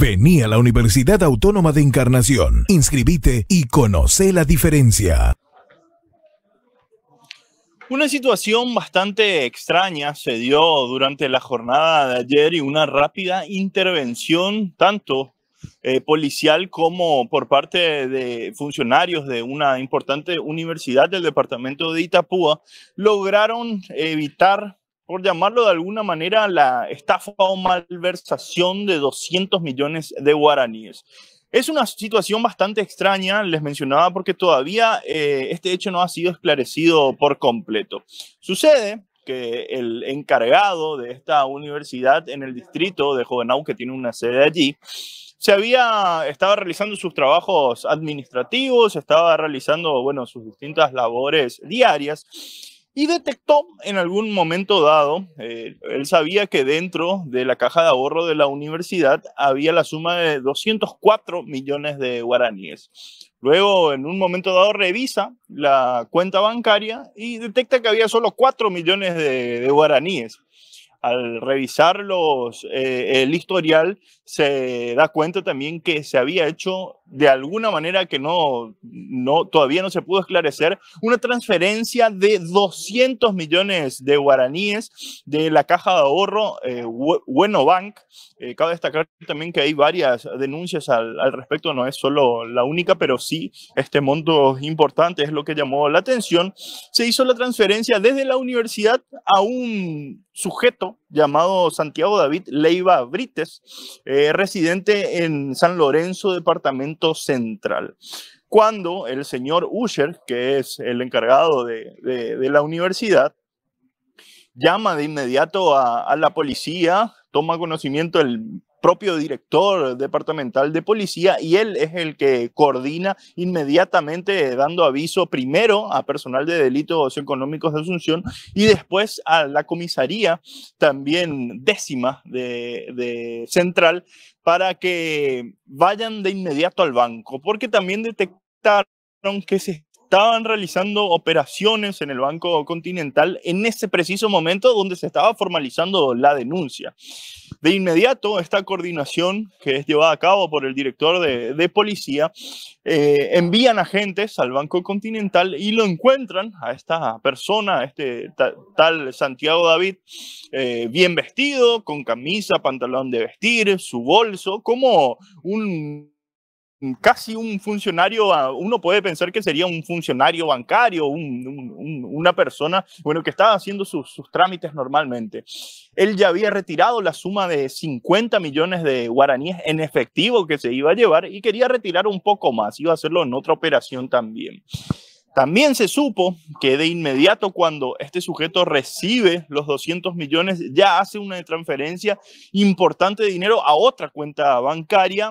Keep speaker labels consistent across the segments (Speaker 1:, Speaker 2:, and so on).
Speaker 1: Vení a la Universidad Autónoma de Encarnación, inscribite y conoce la diferencia. Una situación bastante extraña se dio durante la jornada de ayer y una rápida intervención tanto eh, policial como por parte de funcionarios de una importante universidad del departamento de Itapúa lograron evitar por llamarlo de alguna manera, la estafa o malversación de 200 millones de guaraníes. Es una situación bastante extraña, les mencionaba, porque todavía eh, este hecho no ha sido esclarecido por completo. Sucede que el encargado de esta universidad en el distrito de Jovenau, que tiene una sede allí, se había, estaba realizando sus trabajos administrativos, estaba realizando, bueno, sus distintas labores diarias, y detectó en algún momento dado, eh, él sabía que dentro de la caja de ahorro de la universidad había la suma de 204 millones de guaraníes. Luego, en un momento dado, revisa la cuenta bancaria y detecta que había solo 4 millones de guaraníes al revisar eh, el historial, se da cuenta también que se había hecho de alguna manera que no, no, todavía no se pudo esclarecer, una transferencia de 200 millones de guaraníes de la caja de ahorro eh, Bueno Bank. Eh, cabe destacar también que hay varias denuncias al, al, respecto, no es solo la única, pero sí este monto importante es lo que llamó la atención. Se hizo la transferencia desde la universidad a un sujeto llamado Santiago David Leiva Brites, eh, residente en San Lorenzo, departamento central. Cuando el señor Usher, que es el encargado de, la universidad, llama de inmediato a, a la policía, toma conocimiento el propio director departamental de policía y él es el que coordina inmediatamente dando aviso primero a personal de delitos económicos de Asunción y después a la comisaría también décima de, central para que vayan de inmediato al banco porque también detectaron que se estaban realizando operaciones en el Banco Continental en ese preciso momento donde se estaba formalizando la denuncia. De inmediato, esta coordinación que es llevada a cabo por el director de, policía, eh, envían agentes al Banco Continental y lo encuentran a esta persona, este tal Santiago David, eh, bien vestido, con camisa, pantalón de vestir, su bolso, como un casi un funcionario, ah, uno puede pensar que sería un funcionario bancario, una persona, bueno, que estaba haciendo sus, sus, trámites normalmente. Él ya había retirado la suma de 50 millones de guaraníes en efectivo que se iba a llevar y quería retirar un poco más, iba a hacerlo en otra operación también. También se supo que de inmediato cuando este sujeto recibe los 200 millones, ya hace una transferencia importante de dinero a otra cuenta bancaria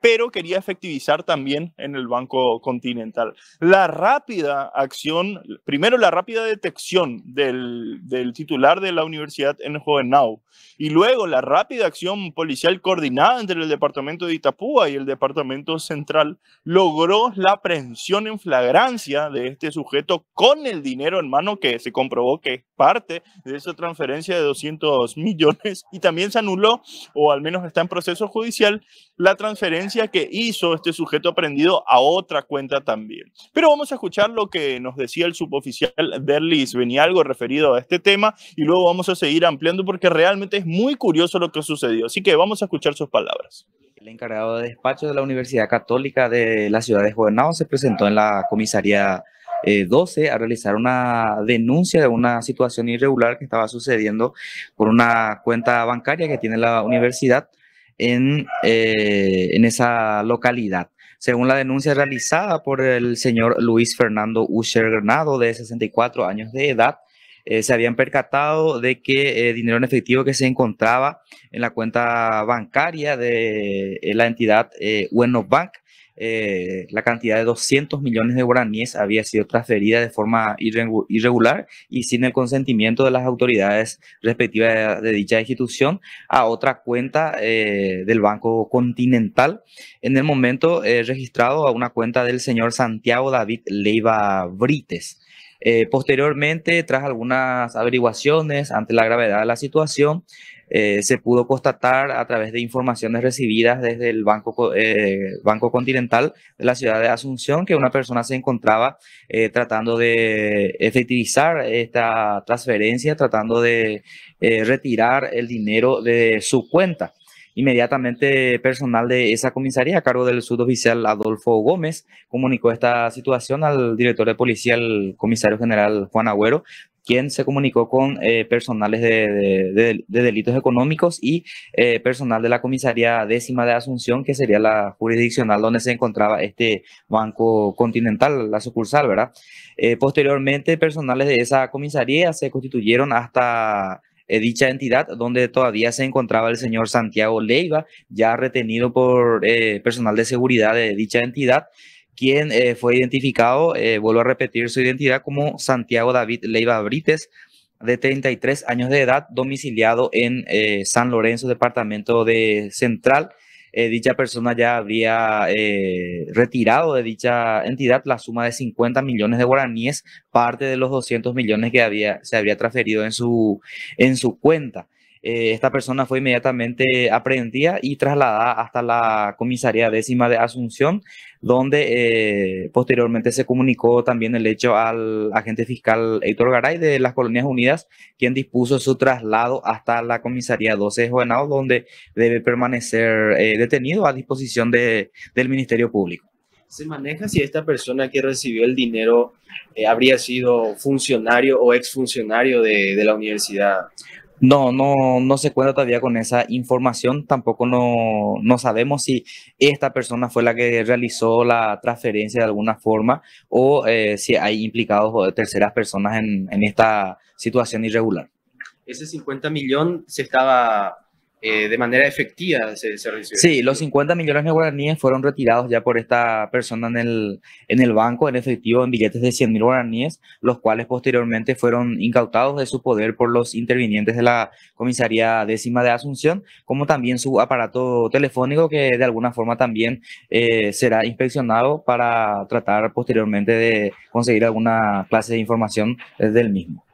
Speaker 1: pero quería efectivizar también en el Banco Continental. La rápida acción, primero la rápida detección del, titular de la universidad en Hohenau y luego la rápida acción policial coordinada entre el departamento de Itapúa y el departamento central logró la aprehensión en flagrancia de este sujeto con el dinero en mano que se comprobó que es parte de esa transferencia de 200 millones y también se anuló o al menos está en proceso judicial la transferencia que hizo este sujeto aprendido a otra cuenta también. Pero vamos a escuchar lo que nos decía el suboficial Derlis venía algo referido a este tema y luego vamos a seguir ampliando porque realmente es muy curioso lo que sucedió. Así que vamos a escuchar sus palabras.
Speaker 2: El encargado de despacho de la Universidad Católica de la ciudad de Gobernado se presentó en la comisaría 12 eh, a realizar una denuncia de una situación irregular que estaba sucediendo por una cuenta bancaria que tiene la universidad eh, en, esa localidad. Según la denuncia realizada por el señor Luis Fernando Usher Granado, de 64 años de edad, eh, se habían percatado de que eh, dinero en efectivo que se encontraba en la cuenta bancaria de la entidad Bueno Bank eh, la cantidad de 200 millones de guaraníes había sido transferida de forma irregular y sin el consentimiento de las autoridades respectivas de, dicha institución a otra cuenta eh, del Banco Continental, en el momento eh, registrado a una cuenta del señor Santiago David Leiva Brites. Eh, posteriormente, tras algunas averiguaciones ante la gravedad de la situación, eh, se pudo constatar a través de informaciones recibidas desde el Banco, eh, Banco Continental de la ciudad de Asunción que una persona se encontraba tratando de efectivizar esta transferencia, tratando de retirar el dinero de su cuenta. Inmediatamente personal de esa comisaría a cargo del suboficial Adolfo Gómez comunicó esta situación al director de policía, el comisario general Juan Agüero, quien se comunicó con eh, personales de, delitos económicos y eh, personal de la comisaría décima de Asunción, que sería la jurisdiccional donde se encontraba este Banco Continental, la sucursal, ¿verdad? Eh, posteriormente, personales de esa comisaría se constituyeron hasta eh, dicha entidad donde todavía se encontraba el señor Santiago Leiva, ya retenido por eh, personal de seguridad de dicha entidad, quien eh, fue identificado, vuelvo a repetir su identidad, como Santiago David Leiva Brites, de 33 años de edad, domiciliado en San Lorenzo, departamento de Central eh, dicha persona ya había eh, retirado de dicha entidad la suma de 50 millones de guaraníes, parte de los 200 millones que había, se había transferido en su, en su cuenta. Eh, esta persona fue inmediatamente aprehendida y trasladada hasta la comisaría décima de Asunción, donde eh, posteriormente se comunicó también el hecho al agente fiscal Héctor Garay de las Colonias Unidas, quien dispuso su traslado hasta la comisaría 12 de donde debe permanecer eh, detenido a disposición del Ministerio Público. ¿Se maneja si esta persona que recibió el dinero habría sido funcionario o exfuncionario de, de la universidad? No, no, no se cuenta todavía con esa información. Tampoco no, sabemos si esta persona fue la que realizó la transferencia de alguna forma o eh, si hay implicados o eh, terceras personas en, esta situación irregular. Ese 50 millones se estaba eh, de manera efectiva se, Sí, los 50 millones de guaraníes fueron retirados ya por esta persona en el, en el banco en efectivo en billetes de 100 mil guaraníes, los cuales posteriormente fueron incautados de su poder por los intervinientes de la comisaría décima de Asunción, como también su aparato telefónico que de alguna forma también eh, será inspeccionado para tratar posteriormente de conseguir alguna clase de información del mismo.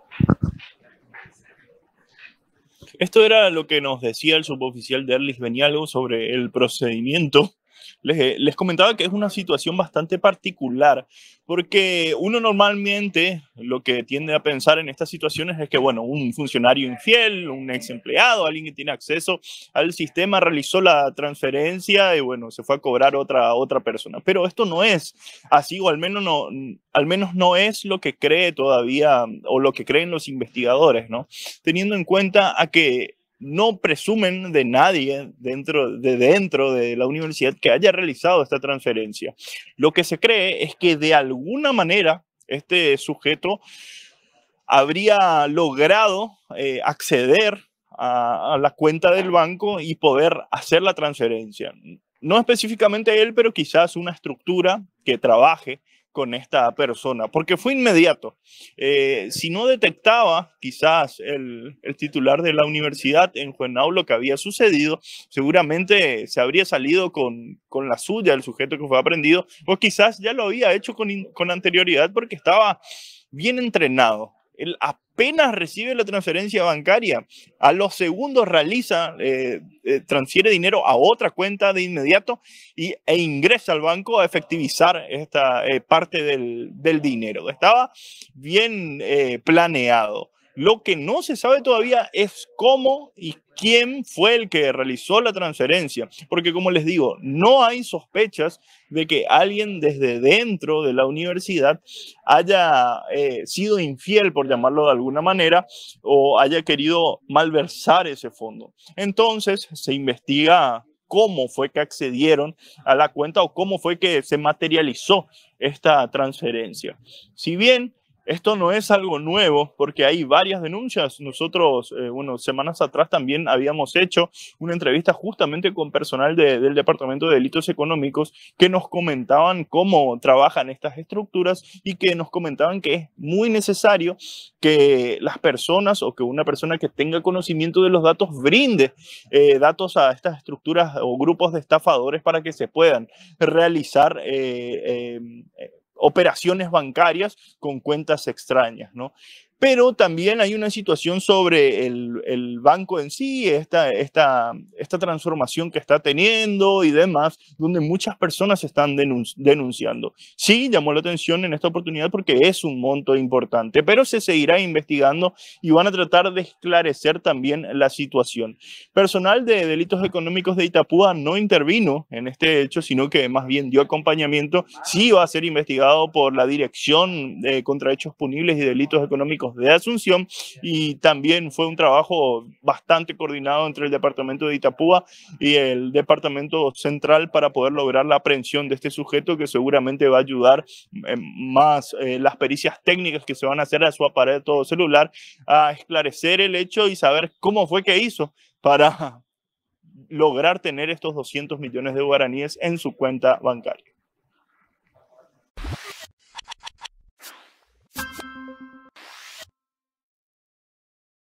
Speaker 1: Esto era lo que nos decía el suboficial de Erlich Benialgo sobre el procedimiento les, comentaba que es una situación bastante particular, porque uno normalmente lo que tiende a pensar en estas situaciones es que, bueno, un funcionario infiel, un ex empleado, alguien que tiene acceso al sistema realizó la transferencia y, bueno, se fue a cobrar otra, otra persona. Pero esto no es así, o al menos no, al menos no es lo que cree todavía, o lo que creen los investigadores, ¿no? Teniendo en cuenta a que no presumen de nadie dentro de, dentro de la universidad que haya realizado esta transferencia. Lo que se cree es que de alguna manera este sujeto habría logrado eh, acceder a, la cuenta del banco y poder hacer la transferencia. No específicamente él, pero quizás una estructura que trabaje con esta persona, porque fue inmediato. Eh, si no detectaba quizás el, titular de la universidad en Juanau lo que había sucedido, seguramente se habría salido con, la suya el sujeto que fue aprendido, o quizás ya lo había hecho con, con anterioridad porque estaba bien entrenado él apenas recibe la transferencia bancaria, a los segundos realiza, eh, eh, transfiere dinero a otra cuenta de inmediato y, e ingresa al banco a efectivizar esta eh, parte del, dinero. Estaba bien planeado. Lo que no se sabe todavía es cómo y quién fue el que realizó la transferencia, porque como les digo, no hay sospechas de que alguien desde dentro de la universidad haya eh, sido infiel, por llamarlo de alguna manera, o haya querido malversar ese fondo. Entonces se investiga cómo fue que accedieron a la cuenta o cómo fue que se materializó esta transferencia. Si bien esto no es algo nuevo porque hay varias denuncias. Nosotros, eh, bueno, semanas atrás también habíamos hecho una entrevista justamente con personal del Departamento de Delitos Económicos que nos comentaban cómo trabajan estas estructuras y que nos comentaban que es muy necesario que las personas o que una persona que tenga conocimiento de los datos brinde eh, datos a estas estructuras o grupos de estafadores para que se puedan realizar eh, operaciones bancarias con cuentas extrañas, ¿no? pero también hay una situación sobre el, banco en sí, esta, transformación que está teniendo y demás, donde muchas personas están denunciando. Sí, llamó la atención en esta oportunidad porque es un monto importante, pero se seguirá investigando y van a tratar de esclarecer también la situación. Personal de Delitos Económicos de Itapúa no intervino en este hecho, sino que más bien dio acompañamiento. Sí va a ser investigado por la Dirección de Contrahechos Punibles y Delitos Económicos de Asunción y también fue un trabajo bastante coordinado entre el departamento de Itapúa y el departamento central para poder lograr la aprehensión de este sujeto que seguramente va a ayudar eh, más eh, las pericias técnicas que se van a hacer a su aparato celular a esclarecer el hecho y saber cómo fue que hizo para lograr tener estos 200 millones de guaraníes en su cuenta bancaria.